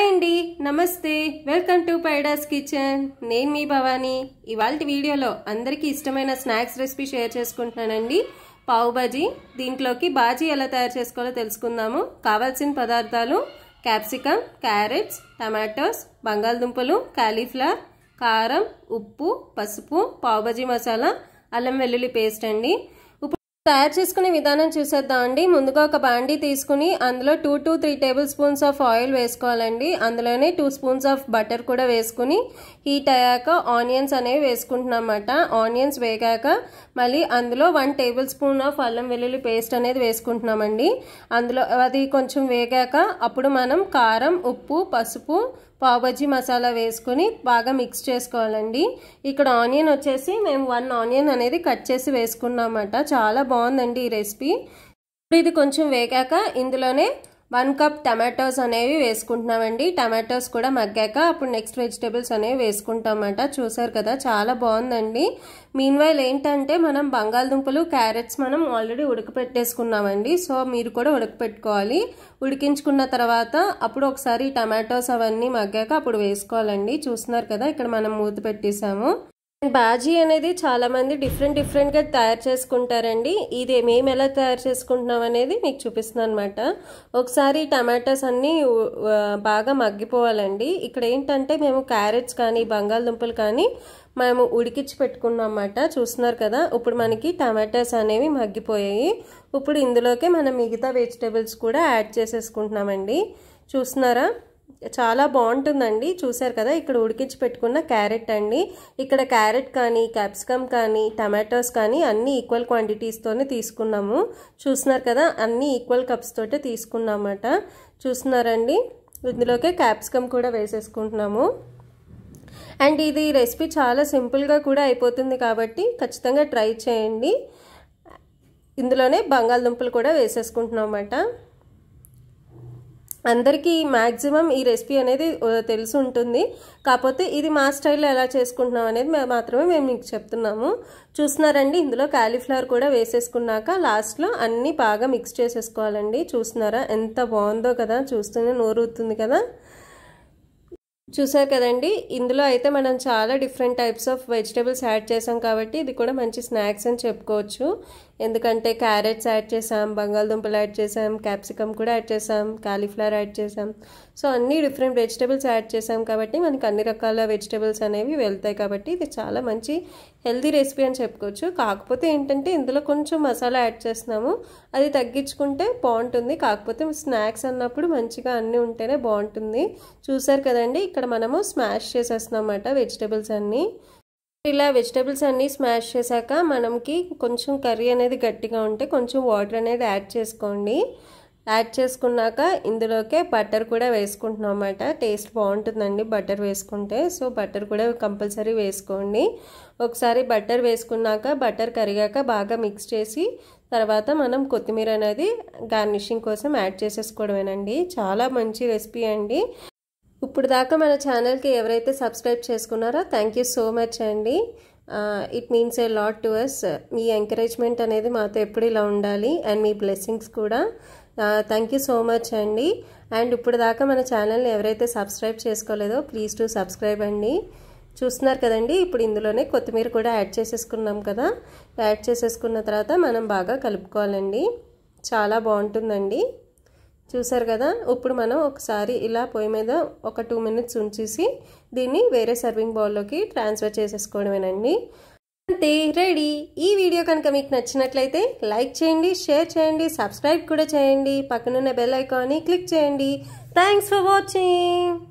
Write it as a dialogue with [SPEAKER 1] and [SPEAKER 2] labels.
[SPEAKER 1] hi అండి నమస్తే welcome to పైడాస్ kitchen నేను మీ భవానీ ఇవాళ వీడియోలో అందరికీ ఇష్టమైన స్నాక్స్ రెసిపీ షేర్ చేసుకుంటున్నానండి పావు బాజీ దీంట్లోకి బాజీ ఎలా తయారు చేసుకోవాలో తెలుసుకుందాము కావాల్సిన పదార్థాలు క్యాప్సికమ్ క్యారెట్స్ టమాటోస్ బంగాళదుంపలు కాలీఫ్లవర్ కారం ఉప్పు పసుపు పావుబజీ మసాలా అల్లం వెల్లుల్లి పేస్ట్ అండి తయారు చేసుకునే విధానం చూసేద్దాం అండి ముందుగా ఒక బాండీ తీసుకుని అందులో two to three tablespoons of oil వేసుకోవాలండి అందులోనే టూ స్పూన్స్ ఆఫ్ బటర్ కూడా వేసుకుని హీట్ అయ్యాక ఆనియన్స్ అనేవి వేసుకుంటున్నమాట ఆనియన్స్ వేగాక మళ్ళీ అందులో వన్ టేబుల్ స్పూన్ ఆఫ్ అల్లం వెల్లుల్లి పేస్ట్ అనేది వేసుకుంటున్నామండి అందులో అది కొంచెం వేగాక అప్పుడు మనం కారం ఉప్పు పసుపు పావుబజ్జీ మసాలా వేసుకుని బాగా మిక్స్ చేసుకోవాలండి ఇక్కడ ఆనియన్ వచ్చేసి మేము వన్ ఆనియన్ అనేది కట్ చేసి వేసుకున్నామట చాలా బాగుందండి ఈ రెసిపీ ఇప్పుడు ఇది కొంచెం వేగాక ఇందులోనే వన్ కప్ టమాటోస్ అనేవి వేసుకుంటున్నామండి టమాటోస్ కూడా మగ్గాక అప్పుడు నెక్స్ట్ వెజిటేబుల్స్ అనేవి అన్నమాట చూసారు కదా చాలా బాగుందండి మీన్వైల్ ఏంటంటే మనం బంగాళదుంపలు క్యారెట్స్ మనం ఆల్రెడీ ఉడకపెట్టేసుకున్నామండి సో మీరు కూడా ఉడకపెట్టుకోవాలి ఉడికించుకున్న తర్వాత అప్పుడు ఒకసారి టమాటోస్ అవన్నీ మగ్గాక అప్పుడు వేసుకోవాలండి చూస్తున్నారు కదా ఇక్కడ మనం మూత పెట్టేసాము బాజీ అనేది చాలామంది డిఫరెంట్ డిఫరెంట్గా తయారు చేసుకుంటారండి ఇది మేము ఎలా తయారు చేసుకుంటున్నాం అనేది మీకు చూపిస్తున్నా అనమాట ఒకసారి టమాటాస్ అన్నీ బాగా మగ్గిపోవాలండి ఇక్కడ ఏంటంటే మేము క్యారెట్స్ కానీ బంగాళదుంపలు కానీ మేము ఉడికించి పెట్టుకున్నాం అన్నమాట చూస్తున్నారు కదా ఇప్పుడు మనకి టమాటాస్ అనేవి మగ్గిపోయాయి ఇప్పుడు ఇందులోకే మనం మిగతా వెజిటేబుల్స్ కూడా యాడ్ చేసేసుకుంటున్నామండి చూస్తున్నారా చాలా బాగుంటుందండి చూసారు కదా ఇక్కడ ఉడికించి పెట్టుకున్న క్యారెట్ అండి ఇక్కడ క్యారెట్ కానీ క్యాప్సికమ్ కానీ టమాటోస్ కానీ అన్నీ ఈక్వల్ క్వాంటిటీస్తోనే తీసుకున్నాము చూస్తున్నారు కదా అన్నీ ఈక్వల్ కప్స్ తోటే తీసుకున్నామట చూస్తున్నారండి ఇందులోకే క్యాప్సికమ్ కూడా వేసేసుకుంటున్నాము అండ్ ఇది రెసిపీ చాలా సింపుల్గా కూడా అయిపోతుంది కాబట్టి ఖచ్చితంగా ట్రై చేయండి ఇందులోనే బంగాళదుంపలు కూడా వేసేసుకుంటున్నాం అన్నమాట అందరికీ మ్యాక్సిమం ఈ రెసిపీ అనేది తెలిసి ఉంటుంది కాకపోతే ఇది మా స్టైల్లో ఎలా చేసుకుంటున్నాం అనేది మేము మాత్రమే మేము మీకు చెప్తున్నాము చూస్తున్నారండి ఇందులో క్యాలీఫ్లవర్ కూడా వేసేసుకున్నాక లాస్ట్లో అన్నీ బాగా మిక్స్ చేసేసుకోవాలండి చూస్తున్నారా ఎంత బాగుందో కదా చూస్తూనే నోరు కదా చూసారు కదండి ఇందులో అయితే మనం చాలా different types of vegetables add చేసాం కాబట్టి ఇది కూడా మంచి స్నాక్స్ అని చెప్పుకోవచ్చు ఎందుకంటే క్యారెట్స్ యాడ్ చేసాం బంగాళదుంపలు యాడ్ చేసాం క్యాప్సికమ్ కూడా యాడ్ చేసాం కాలీఫ్లవర్ యాడ్ చేసాం సో అన్ని డిఫరెంట్ వెజిటేబుల్స్ యాడ్ చేసాం కాబట్టి మనకు అన్ని రకాల వెజిటేబుల్స్ అనేవి వెళ్తాయి కాబట్టి ఇది చాలా మంచి హెల్దీ రెసిపీ అని చెప్పుకోవచ్చు కాకపోతే ఏంటంటే ఇందులో కొంచెం మసాలా యాడ్ చేస్తున్నాము అది తగ్గించుకుంటే బాగుంటుంది కాకపోతే స్నాక్స్ అన్నప్పుడు మంచిగా అన్నీ ఉంటేనే బాగుంటుంది చూసారు కదండి ఇక్కడ ఇక్కడ మనము స్మాష్ చేసేస్తున్నాం అన్నమాట వెజిటేబుల్స్ అన్నీ ఇలా వెజిటేబుల్స్ అన్నీ స్మాష్ చేశాక మనకి కొంచెం కర్రీ అనేది గట్టిగా ఉంటే కొంచెం వాటర్ అనేది యాడ్ చేసుకోండి యాడ్ చేసుకున్నాక ఇందులోకే బటర్ కూడా వేసుకుంటున్నాం అన్నమాట టేస్ట్ బాగుంటుందండి బటర్ వేసుకుంటే సో బటర్ కూడా కంపల్సరీ వేసుకోండి ఒకసారి బటర్ వేసుకున్నాక బటర్ కరిగాక బాగా మిక్స్ చేసి తర్వాత మనం కొత్తిమీర అనేది గార్నిషింగ్ కోసం యాడ్ చేసేసుకోవడమేనండి చాలా మంచి రెసిపీ అండి ఇప్పుడు దాకా మన ఛానల్కి ఎవరైతే సబ్స్క్రైబ్ చేసుకున్నారో థ్యాంక్ యూ సో మచ్ అండి it means a lot to us మీ ఎంకరేజ్మెంట్ అనేది మాతో ఎప్పుడు ఇలా ఉండాలి అండ్ మీ బ్లెస్సింగ్స్ కూడా థ్యాంక్ యూ సో మచ్ అండి అండ్ ఇప్పుడు దాకా మన ఛానల్ని ఎవరైతే సబ్స్క్రైబ్ చేసుకోలేదో ప్లీజ్ టు సబ్స్క్రైబ్ అండి చూస్తున్నారు కదండి ఇప్పుడు ఇందులోనే కొత్తిమీర కూడా యాడ్ చేసేసుకున్నాం కదా యాడ్ చేసేసుకున్న తర్వాత మనం బాగా కలుపుకోవాలండి చాలా బాగుంటుందండి చూసారు కదా ఇప్పుడు మనం ఒకసారి ఇలా పొయ్యి మీద ఒక టూ మినిట్స్ ఉంచేసి దీన్ని వేరే సర్వింగ్ బౌల్లోకి ట్రాన్స్ఫర్ చేసేసుకోవడమేనండి అంతే రెడీ ఈ వీడియో కనుక మీకు నచ్చినట్లయితే లైక్ చేయండి షేర్ చేయండి సబ్స్క్రైబ్ కూడా చేయండి పక్కనున్న బెల్ ఐకాన్ని క్లిక్ చేయండి థ్యాంక్స్ ఫర్ వాచింగ్